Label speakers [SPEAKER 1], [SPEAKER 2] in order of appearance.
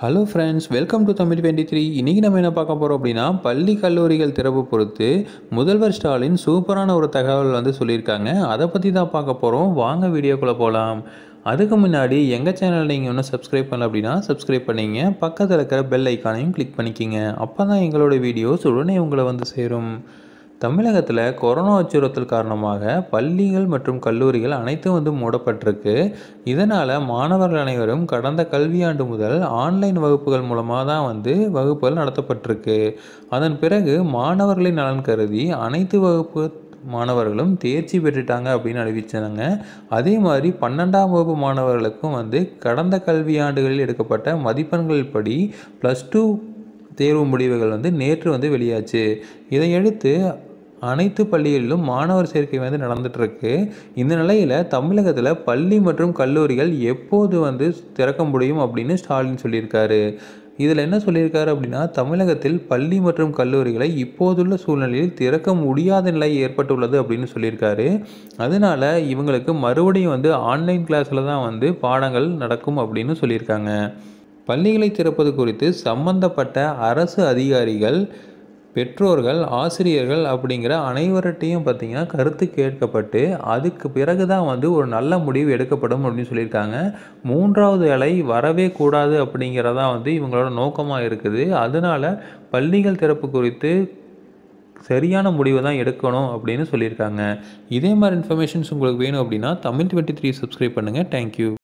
[SPEAKER 1] hello friends welcome to Tamil twenty three இன்றைக்கி நம்ம என்ன பார்க்க போகிறோம் அப்படின்னா பள்ளி கல்லூரிகள் திறப்பு பொறுத்து முதல்வர் ஸ்டாலின் சூப்பரான ஒரு தகவல் வந்து சொல்லியிருக்காங்க அதை பற்றி தான் பார்க்க போகிறோம் வாங்க வீடியோக்குள்ளே போகலாம் அதுக்கு முன்னாடி எங்கள் சேனலில் நீங்கள் இன்னும் சப்ஸ்கிரைப் பண்ணல அப்படின்னா சப்ஸ்கிரைப் பண்ணிங்க பக்கத்தில் இருக்கிற பெல் ஐக்கானையும் கிளிக் பண்ணிக்கிங்க அப்போ தான் எங்களோட வீடியோஸ் உடனே உங்களை வந்து சேரும் தமிழகத்தில் கொரோனா அச்சுறுத்தல் காரணமாக பள்ளிகள் மற்றும் கல்லூரிகள் அனைத்தும் வந்து மூடப்பட்டிருக்கு இதனால் மாணவர்கள் அனைவரும் கடந்த கல்வியாண்டு முதல் ஆன்லைன் வகுப்புகள் மூலமாக தான் வந்து வகுப்புகள் நடத்தப்பட்டிருக்கு அதன் பிறகு மாணவர்களின் நலன் கருதி அனைத்து வகுப்பு மாணவர்களும் தேர்ச்சி பெற்றுட்டாங்க அப்படின்னு அறிவிச்சாங்க அதே மாதிரி பன்னெண்டாம் வகுப்பு மாணவர்களுக்கும் வந்து கடந்த கல்வியாண்டுகளில் எடுக்கப்பட்ட மதிப்பெண்கள் படி ப்ளஸ் டூ தேர்வு முடிவுகள் வந்து நேற்று வந்து வெளியாச்சு இதையடுத்து அனைத்து பள்ளிகளிலும் மாணவர் சேர்க்கை வந்து நடந்துகிட்ருக்கு இந்த நிலையில் தமிழகத்தில் பள்ளி மற்றும் கல்லூரிகள் எப்போது வந்து திறக்க முடியும் அப்படின்னு ஸ்டாலின் சொல்லியிருக்காரு இதில் என்ன சொல்லியிருக்காரு அப்படின்னா தமிழகத்தில் பள்ளி மற்றும் கல்லூரிகளை இப்போதுள்ள சூழ்நிலையில் திறக்க முடியாத நிலை ஏற்பட்டுள்ளது அப்படின்னு சொல்லியிருக்காரு அதனால் இவங்களுக்கு மறுபடியும் வந்து ஆன்லைன் கிளாஸில் தான் வந்து பாடங்கள் நடக்கும் அப்படின்னு சொல்லியிருக்காங்க பள்ளிகளை திறப்பது குறித்து சம்பந்தப்பட்ட அரசு அதிகாரிகள் பெற்றோர்கள் ஆசிரியர்கள் அப்படிங்கிற அனைவர்கிட்டையும் பார்த்திங்கன்னா கருத்து கேட்கப்பட்டு அதுக்கு பிறகு தான் வந்து ஒரு நல்ல முடிவு எடுக்கப்படும் அப்படின்னு சொல்லியிருக்காங்க மூன்றாவது அலை வரவே கூடாது அப்படிங்கிறதான் வந்து இவங்களோட நோக்கமாக இருக்குது அதனால் பள்ளிகள் திறப்பு குறித்து சரியான முடிவை தான் எடுக்கணும் அப்படின்னு சொல்லியிருக்காங்க இதே மாதிரி இன்ஃபர்மேஷன்ஸ் உங்களுக்கு வேணும் அப்படின்னா தமிழ் டுவெண்ட்டி த்ரீ சப்ஸ்கிரைப் பண்ணுங்கள் தேங்க்யூ